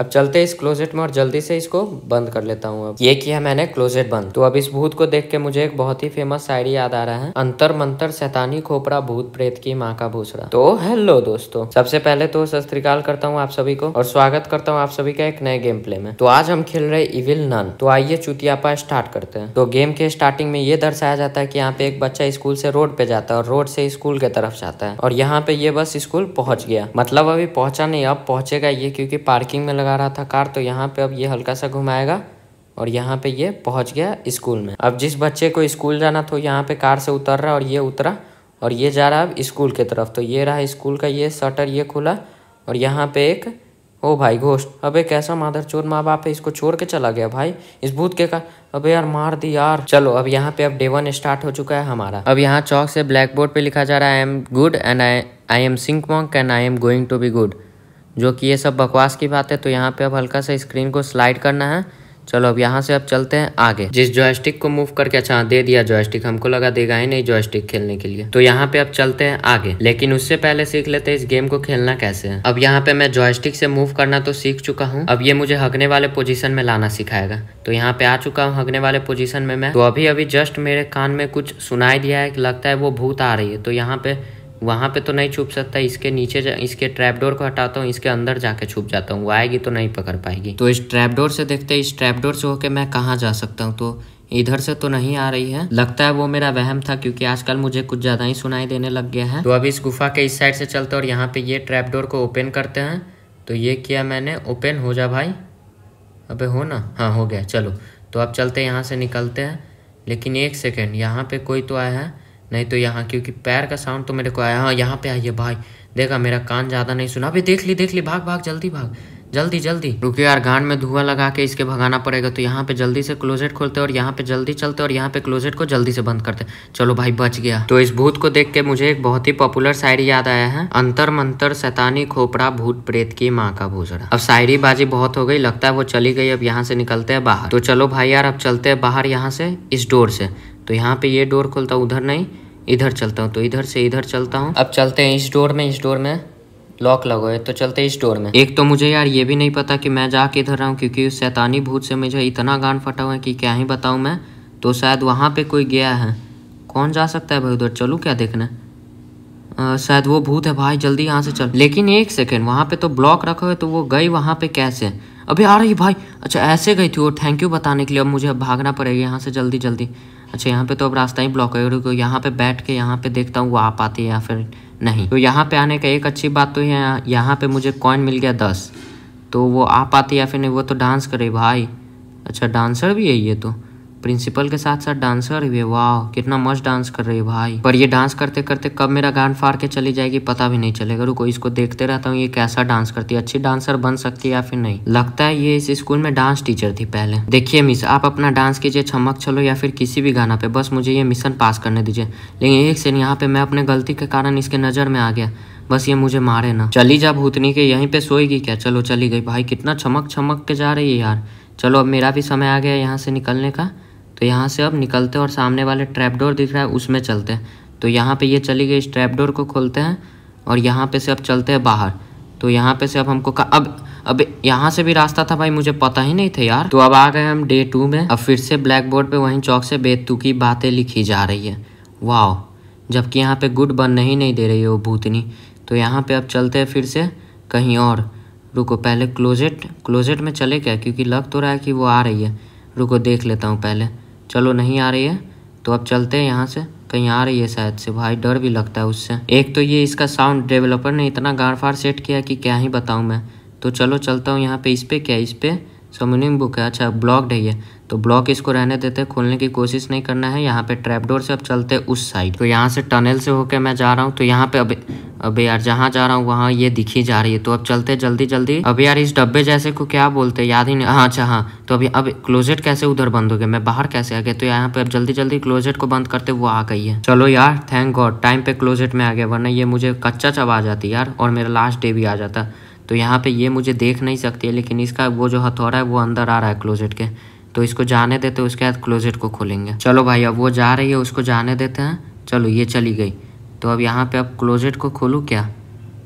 अब चलते इस क्लोजेट में और जल्दी से इसको बंद कर लेता हूँ अब ये किया मैंने क्लोजेट बंद तो अब इस भूत को देख के मुझे एक बहुत ही फेमस शायरी याद आ रहा है अंतर मंतर शैतानी खोपरा भूत प्रेत की माँ का भूसरा तो हेलो दोस्तों सबसे पहले तो सस्त्रिकाल करता हूँ आप सभी को और स्वागत करता हूँ आप सभी का एक नए गेम प्ले में तो आज हम खेल रहे इविल नन तो आइए चुतियापा स्टार्ट करते हैं तो गेम के स्टार्टिंग में ये दर्शाया जाता है की यहाँ पे एक बच्चा स्कूल से रोड पे जाता है और रोड से स्कूल के तरफ जाता है और यहाँ पे ये बस स्कूल पहुंच गया मतलब अभी पहुंचा नहीं अब पहुंचेगा ये क्योंकि पार्किंग में लगा रहा था कार तो यहाँ पे अब ये हल्का सा घुमाएगा और यहाँ पे ये पहुँच गया स्कूल में अब जिस बच्चे को स्कूल जाना था यहाँ पे कार से उतर रहा और ये उतरा और ये जा रहा अब स्कूल की तरफ तो ये रहा स्कूल का ये शटर ये खुला और यहाँ पे एक ओ भाई घोष अबे कैसा माधर चोर माँ बाप है इसको छोड़ के चला गया भाई इस भूत के का अबे यार मार दी यार चलो अब यहाँ पे अब डे वन स्टार्ट हो चुका है हमारा अब यहाँ चौक से ब्लैक बोर्ड पे लिखा जा रहा है I am good and I I am sink monk and I am going to be good जो कि ये सब बकवास की बात है तो यहाँ पे अब हल्का सा स्क्रीन को स्लाइड करना है चलो अब यहाँ से अब चलते हैं आगे जिस जॉयस्टिक को मूव करके अच्छा हाँ, दे दिया जॉयस्टिक हमको लगा देगा ही नहीं जॉयस्टिक खेलने के लिए तो यहाँ पे अब चलते हैं आगे लेकिन उससे पहले सीख लेते हैं इस गेम को खेलना कैसे है अब यहाँ पे मैं जॉयस्टिक से मूव करना तो सीख चुका हूँ अब ये मुझे हगने वाले पोजिशन में लाना सिखाएगा तो यहाँ पे आ चुका हूँ हगने वाले पोजिशन में मैं तो अभी अभी जस्ट मेरे कान में कुछ सुनाई दिया है लगता है वो भूत आ रही है तो यहाँ पे वहाँ पे तो नहीं छुप सकता इसके नीचे जा इसके ट्रैपडोर को हटाता हूँ इसके अंदर जाके छुप जाता हूँ वो आएगी तो नहीं पकड़ पाएगी तो इस ट्रैपडोर से देखते इस ट्रैपडोर से होके मैं कहाँ जा सकता हूँ तो इधर से तो नहीं आ रही है लगता है वो मेरा वहम था क्योंकि आजकल मुझे कुछ ज्यादा ही सुनाई देने लग गया है तो अब इस गुफा के इस साइड से चलते और यहाँ पे ये ट्रैप डोर को ओपन करते हैं तो ये किया मैंने ओपन हो जा भाई अबे हो ना हाँ हो गया चलो तो अब चलते यहाँ से निकलते हैं लेकिन एक सेकेंड यहाँ पे कोई तो आया है नहीं तो यहाँ क्योंकि पैर का साउंड तो मेरे को आया हाँ यहाँ पे आइए भाई देखा मेरा कान ज़्यादा नहीं सुना अभी देख ली देख ली भाग भाग जल्दी भाग जल्दी जल्दी रुको यार गांड में धुआं लगा के इसके भगाना पड़ेगा तो यहाँ पे जल्दी से क्लोजेट खोलते और यहाँ पे जल्दी चलते और यहाँ पे क्लोजेट को जल्दी से बंद करते चलो भाई बच गया तो इस भूत को देख के मुझे एक बहुत ही पॉपुलर शायरी याद आया है अंतर मंतर सैतानी खोपड़ा भूत प्रेत की माँ का भूसड़ा अब शायरी बाजी बहुत हो गई लगता है वो चली गई अब यहाँ से निकलते हैं बाहर तो चलो भाई यार अब चलते हैं बाहर यहाँ से इस डोर से तो यहाँ पे ये डोर खोलता उधर नहीं इधर चलता हूँ तो इधर से इधर चलता हूँ अब चलते हैं इस डोर में इस डोर में लॉक लगोए तो चलते इस डोर में एक तो मुझे यार ये भी नहीं पता कि मैं जा किधर रहा हूँ क्योंकि उस शैतानी भूत से मुझे इतना गान फटा हुआ है कि क्या ही बताऊँ मैं तो शायद वहाँ पे कोई गया है कौन जा सकता है भाई उधर चलूँ क्या देखना शायद वो भूत है भाई जल्दी यहाँ से चल लेकिन एक सेकेंड वहाँ पे तो ब्लॉक रखा हुआ तो वो गई वहाँ पे कैसे अभी आ रही भाई अच्छा ऐसे गई थी वो थैंक यू बताने के लिए अब मुझे भागना पड़ेगा यहाँ से जल्दी जल्दी अच्छा यहाँ पे तो अब रास्ता ही ब्लॉक है यहाँ पे बैठ के यहाँ पे देखता हूँ वो आ पाती है या फिर नहीं तो यहाँ पे आने का एक अच्छी बात तो है यहाँ पे मुझे कॉइन मिल गया दस तो वो आ पाते या फिर नहीं वो तो डांस करे भाई अच्छा डांसर भी है ये तो प्रिंसिपल के साथ साथ डांसर भी है वाह कितना मस्त डांस कर रही है भाई पर ये डांस करते करते कब मेरा गान फाड़ के चली जाएगी पता भी नहीं चलेगा रुको इसको देखते रहता हूँ ये कैसा डांस करती है अच्छी डांसर बन सकती है या फिर नहीं लगता है ये इस स्कूल में डांस टीचर थी पहले देखिए मिस आप अपना डांस कीजिए छमक चलो या फिर किसी भी गाना पे बस मुझे ये मिशन पास करने दीजिए लेकिन एक से यहाँ पे मैं अपने गलती के कारण इसके नजर में आ गया बस ये मुझे मारे ना चली जा भूतनी के यहीं पे सोएगी क्या चलो चली गई भाई कितना चमक चमक के जा रही है यार चलो अब मेरा भी समय आ गया यहाँ से निकलने का तो यहाँ से अब निकलते हैं और सामने वाले ट्रैप डोर दिख रहा है उसमें चलते हैं तो यहाँ पे ये चली गई इस ट्रैप डोर को खोलते हैं और यहाँ पे से अब चलते हैं बाहर तो यहाँ पे से अब हमको का अब अब यहाँ से भी रास्ता था भाई मुझे पता ही नहीं था यार तो अब आ गए हम डे टू में अब फिर से ब्लैक बोर्ड पर वहीं चौक से बेतुकी बातें लिखी जा रही है वाह जबकि यहाँ पर गुड बन ही नहीं दे रही है वो भूतनी तो यहाँ पर अब चलते हैं फिर से कहीं और रुको पहले क्लोजेट क्लोजेट में चले क्या क्योंकि लग तो रहा है कि वो आ रही है रुको देख लेता हूँ पहले चलो नहीं आ रही है तो अब चलते हैं यहाँ से कहीं आ रही है शायद से भाई डर भी लगता है उससे एक तो ये इसका साउंड डेवलपर ने इतना गाड़ फाड़ सेट किया कि क्या ही बताऊँ मैं तो चलो चलता हूँ यहाँ पे इस पर क्या इस पर समनिंग बुक है अच्छा ब्लॉग्ड है ये तो ब्लॉक इसको रहने देते हैं खोलने की कोशिश नहीं करना है यहाँ पे ट्रैपडोर से अब चलते हैं उस साइड तो यहाँ से टनल से होकर मैं जा रहा हूँ तो यहाँ पे अब अब यार जहाँ जा रहा हूँ वहाँ ये दिखी जा रही है तो अब चलते जल्दी जल्दी अब यार इस डब्बे जैसे को क्या बोलते हैं याद ही नहीं हाँ अच्छा हाँ तो अभी अब क्लोजेट कैसे उधर बंद हो गया मैं बाहर कैसे आ गया तो यहाँ पे अब जल्दी जल्दी क्लोजेट को बंद करते वो आ गई है चलो यार थैंक गॉड टाइम पे क्लोजेट में आ गया वरना ये मुझे कच्चा चब आ जाती यार और मेरा लास्ट डे भी आ जाता तो यहाँ पे ये मुझे देख नहीं सकती है लेकिन इसका वो जो हथौड़ा है वो अंदर आ रहा है क्लोजेट के तो इसको जाने देते हैं उसके बाद क्लोजेट को खोलेंगे चलो भाई अब वो जा रही है उसको जाने देते हैं चलो ये चली गई तो अब यहाँ पे अब क्लोजेट को खोलूँ क्या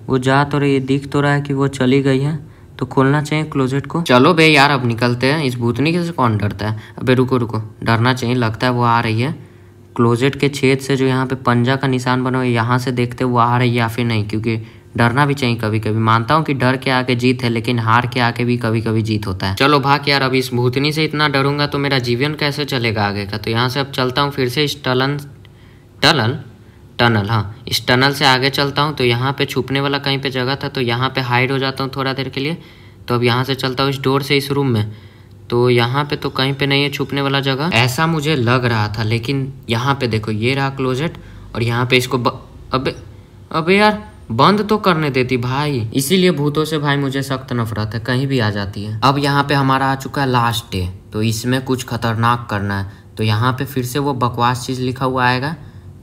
वो जा तो रही है दिख तो रहा है कि वो चली गई है तो खोलना चाहिए क्लोजेट को चलो भाई यार अब निकलते हैं इस भूतनी से कौन डरता है अबे रुको रुको डरना चाहिए लगता है वो आ रही है क्लोजेट के छेद से जो यहाँ पे पंजा का निशान बना हुआ है यहाँ से देखते वो आ रही है या फिर नहीं क्योंकि डरना भी चाहिए कभी कभी मानता हूँ कि डर के आके जीत है लेकिन हार के आके भी कभी कभी जीत होता है चलो भाग यार अभी इस भूतनी से इतना डरूंगा तो मेरा जीवन कैसे चलेगा आगे का तो यहाँ से अब चलता हूँ फिर से इस टलन टनल टनल हाँ इस टनल से आगे चलता हूँ तो यहाँ पे छुपने वाला कहीं पे जगह था तो यहाँ पे हाइड हो जाता हूँ थोड़ा देर के लिए तो अब यहाँ से चलता हूँ इस डोर से इस रूम में तो यहाँ पे तो कहीं पे नहीं है छुपने वाला जगह ऐसा मुझे लग रहा था लेकिन यहाँ पे देखो ये रहा क्लोजेट और यहाँ पे इसको ब... अबे अबे यार बंद तो करने देती भाई इसीलिए भूतों से भाई मुझे सख्त नफरत है कहीं भी आ जाती है अब यहाँ पे हमारा आ चुका है लास्ट डे तो इसमें कुछ खतरनाक करना है तो यहाँ पे फिर से वो बकवास चीज लिखा हुआ आएगा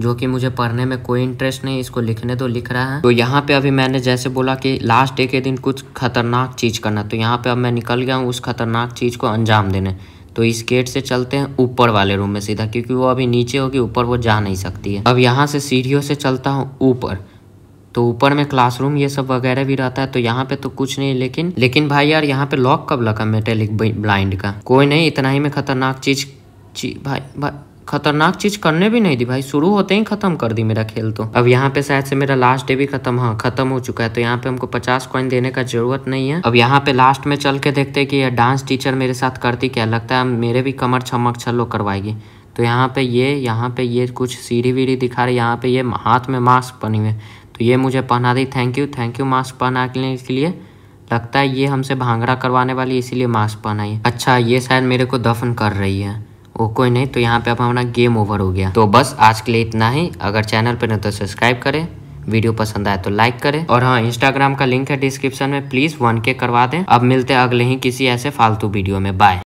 जो कि मुझे पढ़ने में कोई इंटरेस्ट नहीं इसको लिखने तो लिख रहा है तो यहाँ पे अभी मैंने जैसे बोला कि लास्ट डे के दिन कुछ खतरनाक चीज़ करना तो यहाँ पे अब मैं निकल गया हूँ उस खतरनाक चीज़ को अंजाम देने तो इस गेट से चलते हैं ऊपर वाले रूम में सीधा क्योंकि वो अभी नीचे होगी ऊपर वो जा नहीं सकती है अब यहाँ से सीढ़ियों से चलता हूँ ऊपर तो ऊपर में क्लासरूम ये सब वगैरह भी रहता है तो यहाँ पे तो कुछ नहीं लेकिन लेकिन भाई यार यहाँ पे लॉक कब लगा मेटेलिक ब्लाइंड का कोई नहीं इतना ही में खतरनाक चीज ची, भाई भाई खतरनाक चीज करने भी नहीं दी भाई शुरू होते ही खत्म कर दी मेरा खेल तो अब यहाँ पे शायद से मेरा लास्ट डे भी खत्म हाँ खत्म हो चुका है तो यहाँ पे हमको पचास कॉइन देने का जरूरत नहीं है अब यहाँ पे लास्ट में चल के देखते हैं कि यह डांस टीचर मेरे साथ करती क्या लगता है मेरे भी कमर छमक छलो करवाएगी तो यहाँ पे ये यहाँ पे ये कुछ सीढ़ी वीढ़ी दिखा रही है यहाँ पे ये हाथ में मास्क पहनी हुए तो ये मुझे पहना दी thank you thank you mask पहना के लिए लगता है ये हमसे भांगड़ा करवाने वाली इसीलिए मास्क पहनाई है अच्छा ये शायद मेरे को दफन कर रही है वो कोई नहीं तो यहाँ पे अब हमारा गेम ओवर हो गया तो बस आज के लिए इतना ही अगर चैनल पर नहीं तो सब्सक्राइब करें वीडियो पसंद आए तो लाइक करें और हाँ इंस्टाग्राम का लिंक है डिस्क्रिप्शन में प्लीज वन के करवा दें अब मिलते हैं अगले ही किसी ऐसे फालतू वीडियो में बाय